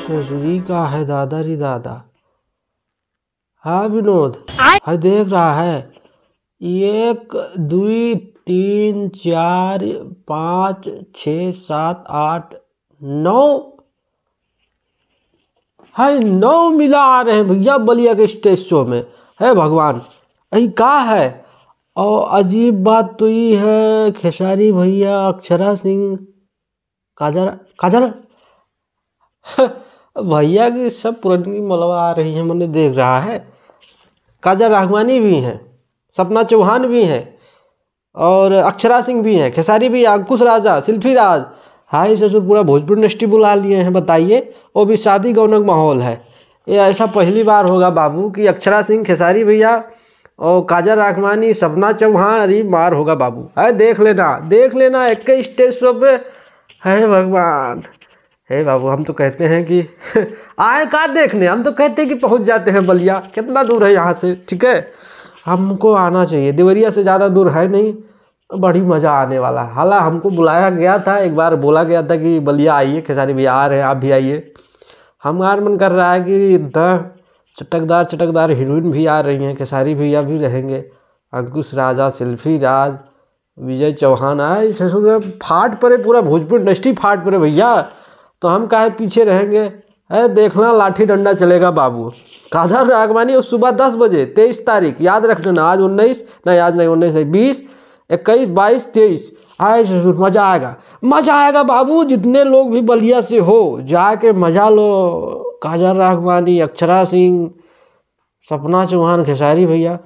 ससुरी का है दादा री दादा हाँ विनोद हाँ देख रहा है एक दुई तीन चार पाँच छ सात आठ नौ है नौ मिला आ रहे हैं भैया बलिया के स्टेज शो में है भगवान यही का है और अजीब बात तो ये है खेसारी भैया अक्षरा सिंह काजल काजल भैया की सब पुरानी मलबा आ रही है मैंने देख रहा है काजल राघवानी भी हैं सपना चौहान भी हैं और अक्षरा सिंह भी हैं खेसारी भी अंकुश राजा सिल्फी राज हाय ससुर पूरा भोजपुर इंडस्ट्री बुला लिए हैं बताइए वो भी शादी गौनक माहौल है ये ऐसा पहली बार होगा बाबू कि अक्षरा सिंह खेसारी भैया और काजल राघवानी सपना चौहान अरे मार होगा बाबू है देख लेना देख लेना एक स्टेज शो पर है भगवान हे बाबू हम तो कहते हैं कि आए का देखने हम तो कहते हैं कि पहुंच जाते हैं बलिया कितना दूर है यहाँ से ठीक है हमको आना चाहिए देवरिया से ज़्यादा दूर है नहीं बड़ी मज़ा आने वाला है हाला हमको बुलाया गया था एक बार बोला गया था कि बलिया आइए खेसारी भैया आ रहे हैं आप भी आइए हम यार मन कर रहा है कि इतना चटकदार चटकदार हीरोइन भी आ रही हैं खेसारी भैया भी रहेंगे अंकुश राजा सेल्फी राज विजय चौहान आए ससुर फाट पड़े पूरा भोजपुर इंडस्ट्री फाट पड़े भैया तो हम कहे पीछे रहेंगे है देखना लाठी डंडा चलेगा बाबू कादर रागवानी और सुबह दस बजे तेईस तारीख याद रख लेना आज उन्नीस नहीं आज नहीं उन्नीस नहीं बीस इक्कीस बाईस तेईस आए ससुर मज़ा आएगा मज़ा आएगा बाबू जितने लोग भी बलिया से हो जाके मज़ा लो काजल राघवानी अक्षरा सिंह सपना चौहान खेसारी भैया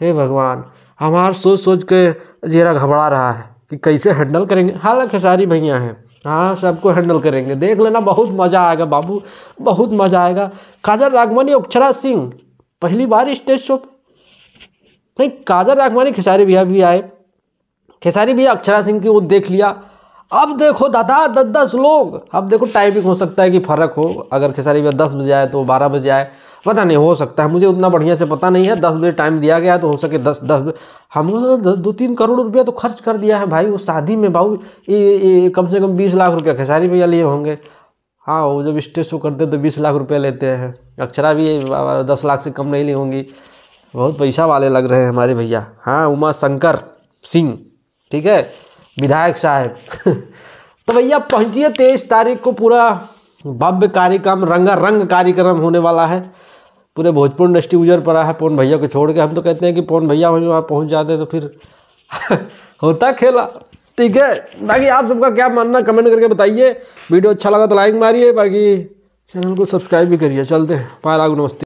हे भगवान हमार सोच सोच के जेरा घबरा रहा है कि कैसे हैंडल करेंगे हालांकि सारी भैया हैं हाँ सबको हैंडल करेंगे देख लेना बहुत मज़ा आएगा बाबू बहुत मज़ा आएगा काजल राघवानी अक्षरा सिंह पहली बार स्टेज शो पर नहीं काजल राघवानी खेसारी भैया भी आए खेसारी भैया अक्षरा सिंह की वो देख लिया अब देखो दादा दस दस लोग अब देखो टाइमिंग हो सकता है कि फ़र्क हो अगर खेसारी भैया दस बजे आए तो बारह बजे आए पता नहीं हो सकता है मुझे उतना बढ़िया से पता नहीं है दस बजे टाइम दिया गया तो हो सके दस दस बजे हम दो तीन करोड़ रुपया तो खर्च कर दिया है भाई वो शादी में भाऊ कम से कम बीस लाख रुपया खेसारी भैया लिए होंगे हाँ वो जब स्टेज शो करते तो बीस लाख रुपया लेते हैं अक्षरा भी दस लाख से कम नहीं ली होंगी बहुत पैसा वाले लग रहे हैं हमारे भैया हाँ उमा शंकर सिंह ठीक है विधायक साहब तो भैया पहुँचिए तेईस तारीख को पूरा भव्य कार्यक्रम रंगारंग कार्यक्रम होने वाला है पूरे भोजपुर इंडस्ट्री उजर पड़ा है पवन भैया को छोड़ के हम तो कहते हैं कि पवन भैया वहीं वहाँ पहुँच जाते तो फिर होता खेला ठीक है बाकी आप सबका क्या मानना कमेंट करके बताइए वीडियो अच्छा लगा तो लाइक मारिए बाकी चैनल को सब्सक्राइब भी करिए चलते हैं पाए लागू नमस्ते